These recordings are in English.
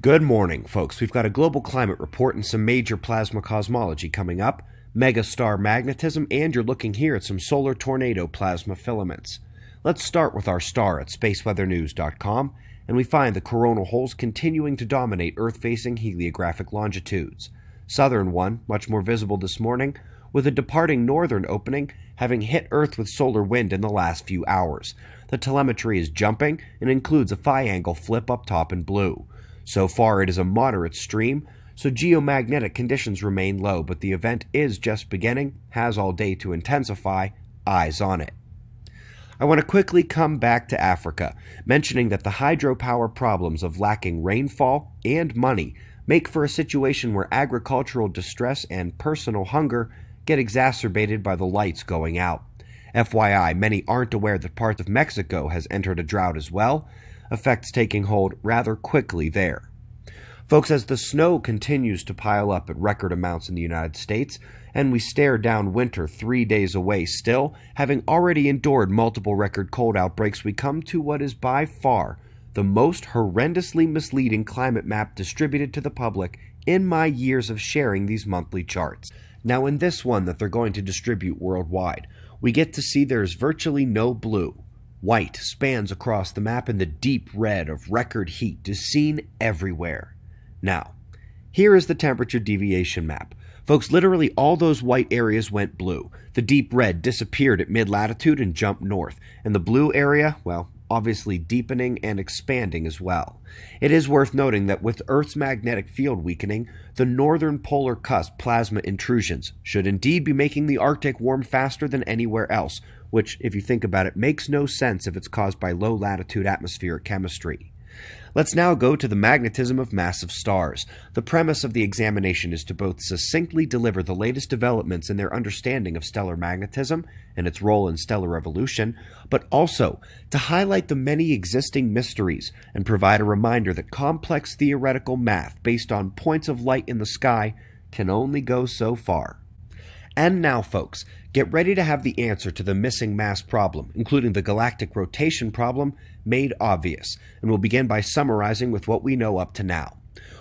Good morning, folks. We've got a global climate report and some major plasma cosmology coming up, megastar magnetism, and you're looking here at some solar tornado plasma filaments. Let's start with our star at spaceweathernews.com, and we find the coronal holes continuing to dominate Earth facing heliographic longitudes. Southern one, much more visible this morning, with a departing northern opening having hit Earth with solar wind in the last few hours. The telemetry is jumping and includes a phi angle flip up top in blue. So far, it is a moderate stream, so geomagnetic conditions remain low, but the event is just beginning, has all day to intensify, eyes on it. I want to quickly come back to Africa, mentioning that the hydropower problems of lacking rainfall and money make for a situation where agricultural distress and personal hunger get exacerbated by the lights going out. FYI, many aren't aware that part of Mexico has entered a drought as well, effects taking hold rather quickly there. Folks, as the snow continues to pile up at record amounts in the United States, and we stare down winter three days away still, having already endured multiple record cold outbreaks, we come to what is by far the most horrendously misleading climate map distributed to the public in my years of sharing these monthly charts. Now, in this one that they're going to distribute worldwide, we get to see there is virtually no blue, White spans across the map, and the deep red of record heat is seen everywhere. Now, here is the temperature deviation map. Folks, literally all those white areas went blue. The deep red disappeared at mid latitude and jumped north, and the blue area, well, obviously deepening and expanding as well. It is worth noting that with Earth's magnetic field weakening, the northern polar cusp plasma intrusions should indeed be making the Arctic warm faster than anywhere else, which, if you think about it, makes no sense if it's caused by low latitude atmospheric chemistry. Let's now go to the magnetism of massive stars. The premise of the examination is to both succinctly deliver the latest developments in their understanding of stellar magnetism and its role in stellar evolution, but also to highlight the many existing mysteries and provide a reminder that complex theoretical math based on points of light in the sky can only go so far. And now, folks, get ready to have the answer to the missing mass problem, including the galactic rotation problem, made obvious, and we'll begin by summarizing with what we know up to now.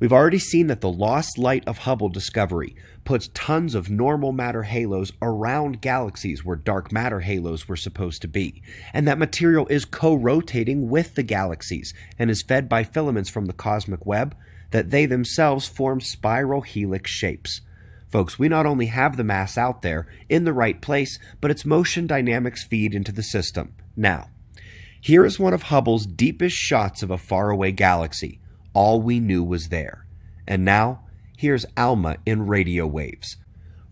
We've already seen that the lost light of Hubble discovery puts tons of normal matter halos around galaxies where dark matter halos were supposed to be, and that material is co rotating with the galaxies and is fed by filaments from the cosmic web that they themselves form spiral helix shapes. Folks, we not only have the mass out there in the right place, but its motion dynamics feed into the system. Now, here is one of Hubble's deepest shots of a faraway galaxy. All we knew was there. And now, here's ALMA in radio waves,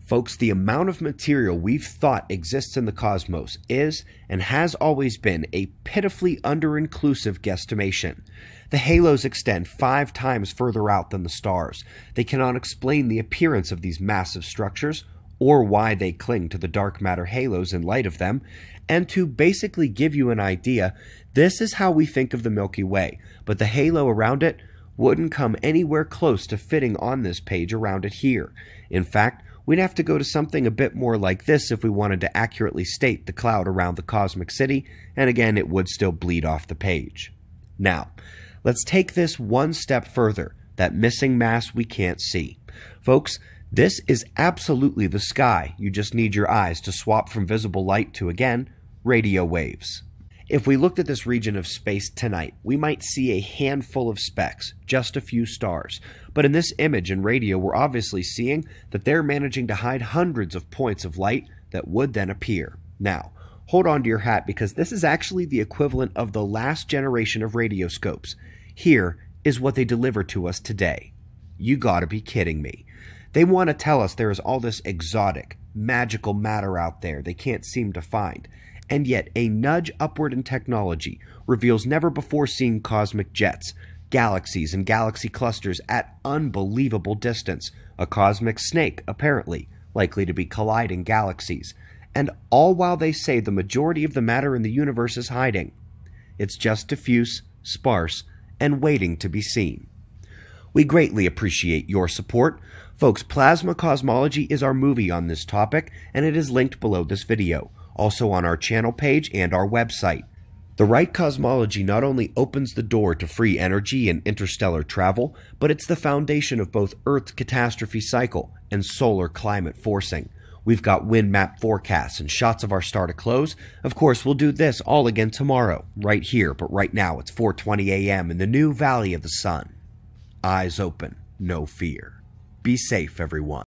Folks, the amount of material we've thought exists in the cosmos is and has always been a pitifully under inclusive guesstimation. The halos extend five times further out than the stars. They cannot explain the appearance of these massive structures, or why they cling to the dark matter halos in light of them, and to basically give you an idea, this is how we think of the Milky Way, but the halo around it wouldn't come anywhere close to fitting on this page around it here. In fact, we'd have to go to something a bit more like this if we wanted to accurately state the cloud around the cosmic city, and again, it would still bleed off the page. Now, let's take this one step further, that missing mass we can't see. Folks, this is absolutely the sky. You just need your eyes to swap from visible light to, again, radio waves. If we looked at this region of space tonight, we might see a handful of specks, just a few stars. But in this image and radio, we're obviously seeing that they're managing to hide hundreds of points of light that would then appear. Now, hold on to your hat because this is actually the equivalent of the last generation of radioscopes. Here is what they deliver to us today. You gotta be kidding me. They want to tell us there is all this exotic, magical matter out there they can't seem to find and yet a nudge upward in technology reveals never before seen cosmic jets, galaxies and galaxy clusters at unbelievable distance, a cosmic snake, apparently, likely to be colliding galaxies, and all while they say the majority of the matter in the universe is hiding. It's just diffuse, sparse, and waiting to be seen. We greatly appreciate your support. Folks, plasma cosmology is our movie on this topic, and it is linked below this video also on our channel page and our website. The right cosmology not only opens the door to free energy and interstellar travel, but it's the foundation of both Earth's catastrophe cycle and solar climate forcing. We've got wind map forecasts and shots of our star to close. Of course, we'll do this all again tomorrow, right here, but right now it's 4:20 a.m. in the new Valley of the Sun. Eyes open, no fear. Be safe, everyone.